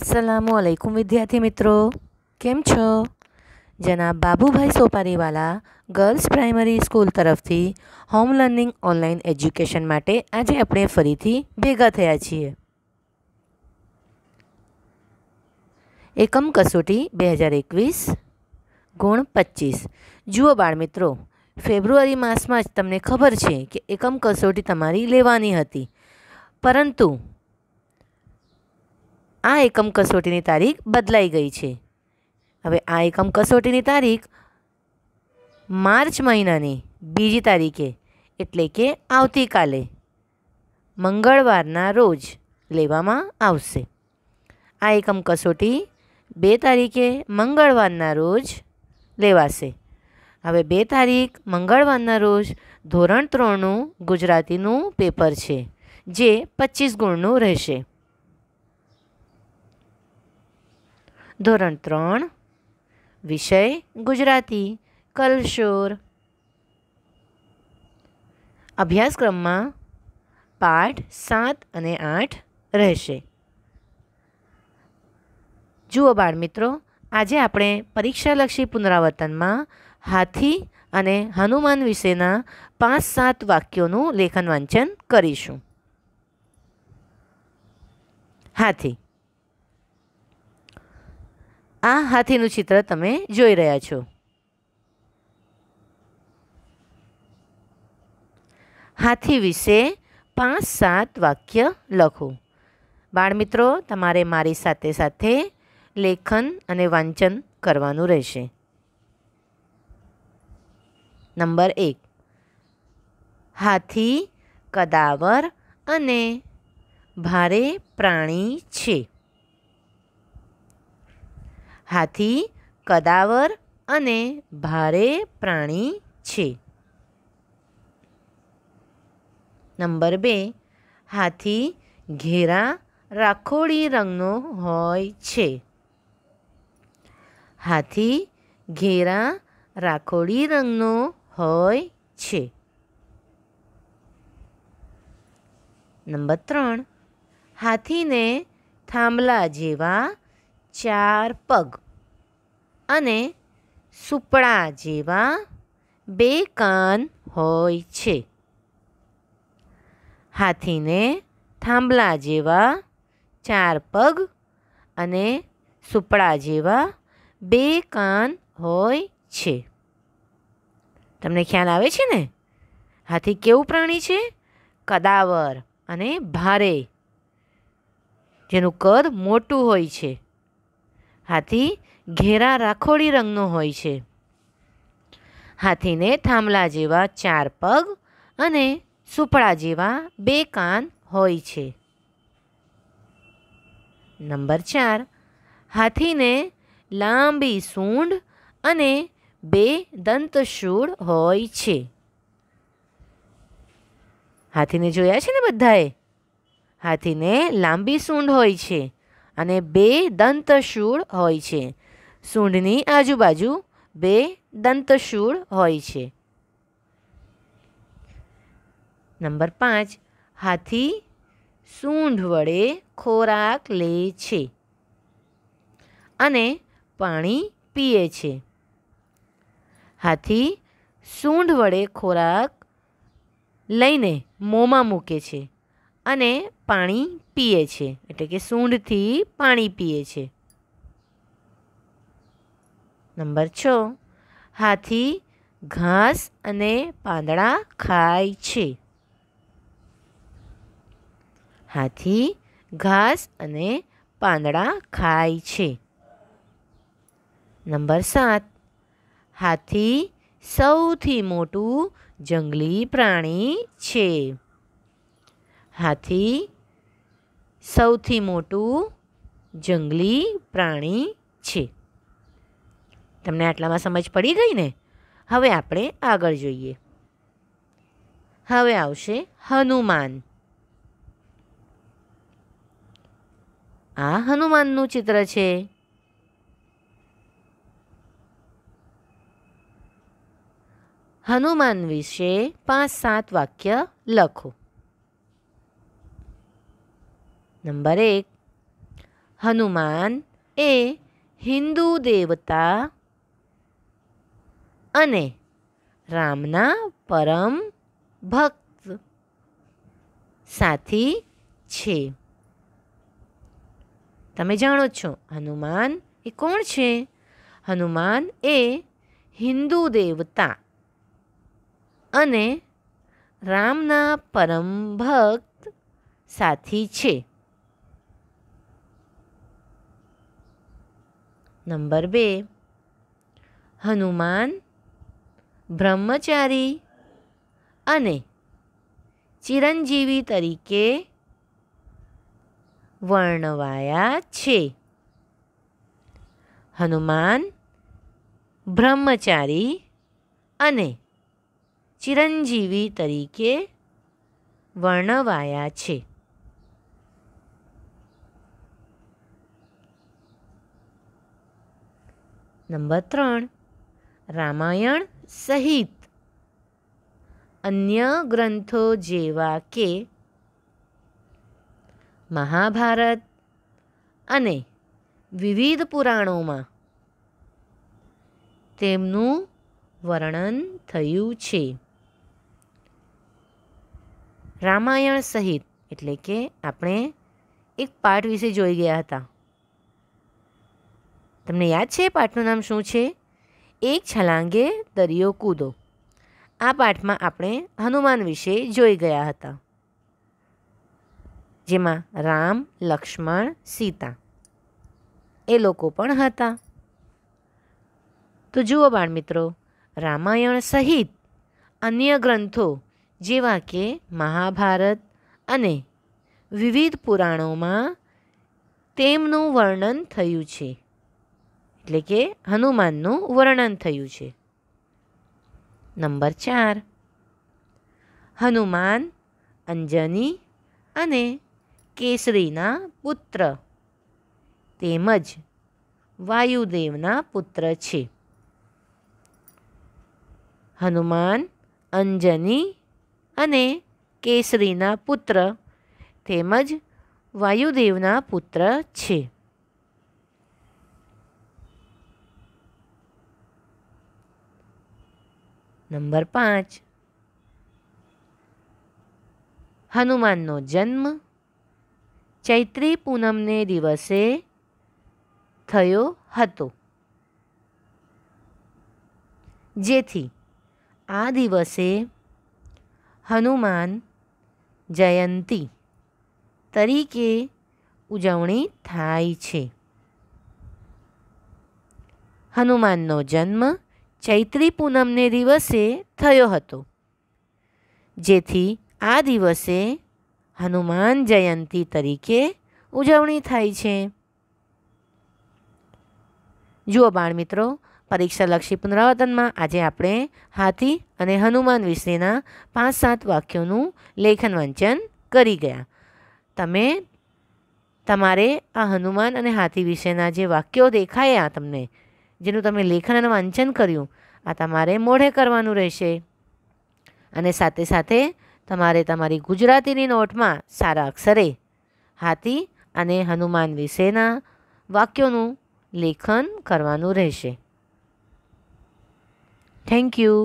અસલામ આલૈકુમ વિદ્યાર્થી મિત્રો કેમ છો જેના Babubhai Sopariwala girls primary school તરફથી હોમ લર્નિંગ ઓનલાઈન એજ્યુકેશન માટે આજે આપણે ફરીથી ભેગા થયા છીએ એકમ કસોટી બે હજાર એકવીસ ગુણ પચીસ જુઓ બાળમિત્રો ફેબ્રુઆરી માસમાં જ તમને ખબર છે કે એકમ કસોટી તમારી લેવાની હતી પરંતુ આ એકમ કસોટીની તારીખ બદલાઈ ગઈ છે હવે આ એકમ કસોટીની તારીખ માર્ચ મહિનાની બીજી તારીખે એટલે કે આવતીકાલે મંગળવારના રોજ લેવામાં આવશે આ એકમ કસોટી બે તારીખે મંગળવારના રોજ લેવાશે હવે બે તારીખ મંગળવારના રોજ ધોરણ ત્રણનું ગુજરાતીનું પેપર છે જે પચીસ ગુણનું રહેશે ધોરણ ત્રણ વિષય ગુજરાતી કલશોર અભ્યાસક્રમમાં પાઠ સાત અને આઠ રહેશે જુઓ બાળમિત્રો આજે આપણે પરીક્ષાલક્ષી પુનરાવર્તનમાં હાથી અને હનુમાન વિશેના પાંચ સાત વાક્યોનું લેખન વાંચન કરીશું હાથી આ હાથીનું ચિત્ર તમે જોઈ રહ્યા છો હાથી વિશે પાંચ સાત વાક્ય લખો બાળમિત્રો તમારે મારી સાથે સાથે લેખન અને વાંચન કરવાનું રહેશે નંબર એક હાથી કદાવર અને ભારે પ્રાણી છે હાથી કદાવર અને ભારે પ્રાણી છે નંબર બે હાથી ઘેરા રાખોડી રંગનો હોય છે હાથી ઘેરા રાખોડી રંગનો હોય છે નંબર ત્રણ હાથીને થાંભલા જેવા ચાર પગ અને સુપડા જેવા બે કાન હોય છે હાથીને થાંભલા જેવા ચાર પગ અને સુપડા જેવા બે કાન હોય છે તમને ખ્યાલ આવે છે ને હાથી કેવું પ્રાણી છે કદાવર અને ભારે જેનું કદ મોટું હોય છે હાથી ઘેરા રાખોડી રંગનો હોય છે હાથીને થાંભલા જેવા ચાર પગ અને સુપડા જેવા બે કાન હોય છે નંબર ચાર હાથીને લાંબી સૂંઢ અને બે દંતશૂળ હોય છે હાથીને જોયા છે ને બધાએ હાથીને લાંબી સૂંઢ હોય છે અને બે દંતશૂળ હોય છે સૂંઢની આજુબાજુ બે દંતશૂળ હોય છે નંબર પાંચ હાથી સૂંઢ વડે ખોરાક લે છે અને પાણી પીએ છે હાથી સૂંઢ વડે ખોરાક લઈને મોંમાં મૂકે છે અને પાણી પીએ છે એટલે કે સૂંઢથી પાણી પીએ છે નંબર છ હાથી ઘાસ અને પાંદડા ખાય છે હાથી ઘાસ અને પાંદડા ખાય છે નંબર સાત હાથી સૌથી મોટું જંગલી પ્રાણી છે હાથી સૌથી મોટું જંગલી પ્રાણી છે તમને આટલામાં સમજ પડી ગઈ ને હવે આપણે આગળ જોઈએ હવે આવશે હનુમાન આ હનુમાનનું ચિત્ર છે હનુમાન વિશે પાંચ સાત વાક્ય લખો નંબર એક હનુમાન એ હિન્દુ દેવતા અને રામના પરમ ભક્ત સાથી છે તમે જાણો છો હનુમાન એ કોણ છે હનુમાન એ હિન્દુ દેવતા અને રામના પરમ ભક્ત સાથી છે નંબર બે હનુમાન બ્રહ્મચારી અને ચિરંજીવી તરીકે વર્ણવાયા છે હનુમાન બ્રહ્મચારી અને ચિરંજીવી તરીકે વર્ણવાયા છે નંબર ત્રણ રામાયણ સહિત અન્ય ગ્રંથો જેવા કે મહાભારત અને વિવિધ પુરાણોમાં તેમનું વર્ણન થયું છે રામાયણ સહિત એટલે કે આપણે એક પાઠ વિશે જોઈ ગયા હતા તમને યાદ છે પાઠનું નામ શું છે એક છલાંગે દરિયો કૂદો આ પાઠમાં આપણે હનુમાન વિશે જોઈ ગયા હતા જેમાં રામ લક્ષ્મણ સીતા એ લોકો પણ હતા તો જુઓ બાળ મિત્રો રામાયણ સહિત અન્ય ગ્રંથો જેવા કે મહાભારત અને વિવિધ પુરાણોમાં તેમનું વર્ણન થયું છે એટલે કે હનુમાનનું વર્ણન થયું છે નંબર ચાર હનુમાન અંજની અને કેસરીના પુત્ર તેમજ વાયુદેવના પુત્ર છે હનુમાન અંજની અને કેસરીના પુત્ર તેમજ વાયુદેવના પુત્ર છે નંબર પાંચ હનુમાનનો જન્મ ચૈત્રી પૂનમને દિવસે થયો હતો જેથી આ દિવસે હનુમાન જયંતી તરીકે ઉજવણી થાય છે હનુમાનનો જન્મ ચૈત્રી પૂનમને દિવસે થયો હતો જેથી આ દિવસે હનુમાન જયંતી તરીકે ઉજવણી થાય છે જુઓ બાળ મિત્રો પરીક્ષાલક્ષી પુનરાવર્તનમાં આજે આપણે હાથી અને હનુમાન વિશેના પાંચ સાત વાક્યોનું લેખન વાંચન કરી ગયા તમે તમારે આ હનુમાન અને હાથી વિશેના જે વાક્યો દેખાયા તમને જેનું તમે લેખન અને વાંચન કર્યું આ તમારે મોઢે કરવાનું રહેશે અને સાથે સાથે તમારે તમારી ગુજરાતીની નોટમાં સારા અક્ષરે હાથી અને હનુમાન વિશેના વાક્યોનું લેખન કરવાનું રહેશે થેન્ક યુ